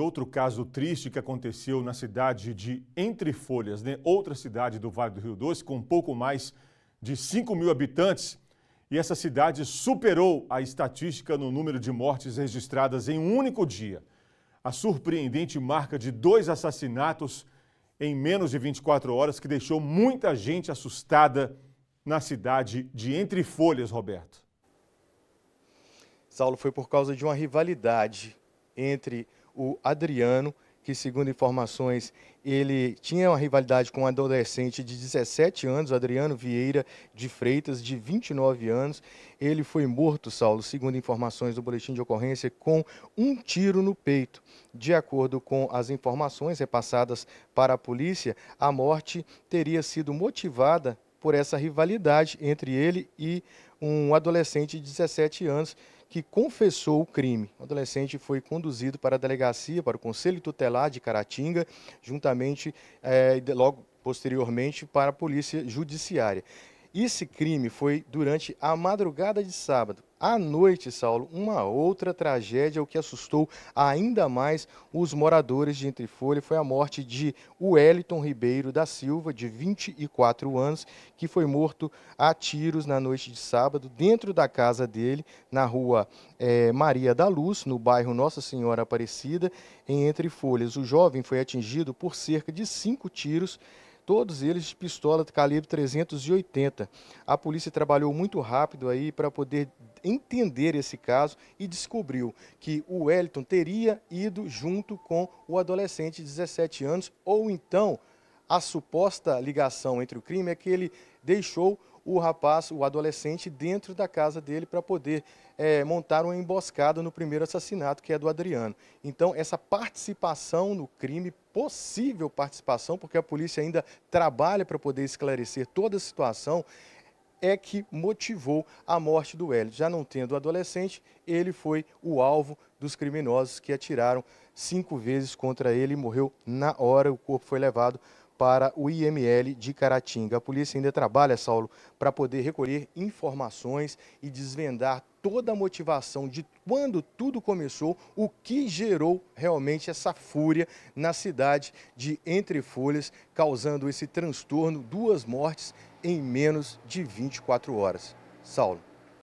Outro caso triste que aconteceu na cidade de Entre Folhas, né? outra cidade do Vale do Rio Doce, com pouco mais de 5 mil habitantes. E essa cidade superou a estatística no número de mortes registradas em um único dia. A surpreendente marca de dois assassinatos em menos de 24 horas que deixou muita gente assustada na cidade de Entre Folhas, Roberto. Saulo, foi por causa de uma rivalidade entre o Adriano, que segundo informações ele tinha uma rivalidade com um adolescente de 17 anos, Adriano Vieira de Freitas, de 29 anos. Ele foi morto, Saulo, segundo informações do boletim de ocorrência, com um tiro no peito. De acordo com as informações repassadas para a polícia, a morte teria sido motivada por essa rivalidade entre ele e um adolescente de 17 anos que confessou o crime. O adolescente foi conduzido para a delegacia, para o Conselho Tutelar de Caratinga, juntamente, é, logo posteriormente, para a Polícia Judiciária. Esse crime foi durante a madrugada de sábado. À noite, Saulo, uma outra tragédia, o que assustou ainda mais os moradores de Entre foi a morte de Wellington Ribeiro da Silva, de 24 anos, que foi morto a tiros na noite de sábado, dentro da casa dele, na rua é, Maria da Luz, no bairro Nossa Senhora Aparecida, em Entre Folhas. O jovem foi atingido por cerca de cinco tiros todos eles de pistola de calibre 380. A polícia trabalhou muito rápido aí para poder entender esse caso e descobriu que o Wellington teria ido junto com o adolescente de 17 anos ou então a suposta ligação entre o crime é que ele deixou o rapaz, o adolescente, dentro da casa dele para poder é, montar uma emboscada no primeiro assassinato, que é do Adriano. Então, essa participação no crime, possível participação, porque a polícia ainda trabalha para poder esclarecer toda a situação, é que motivou a morte do Hélio. Já não tendo o adolescente, ele foi o alvo dos criminosos que atiraram cinco vezes contra ele e morreu na hora. O corpo foi levado para o IML de Caratinga. A polícia ainda trabalha, Saulo, para poder recolher informações e desvendar toda a motivação de quando tudo começou, o que gerou realmente essa fúria na cidade de Entre Folhas, causando esse transtorno, duas mortes em menos de 24 horas. Saulo.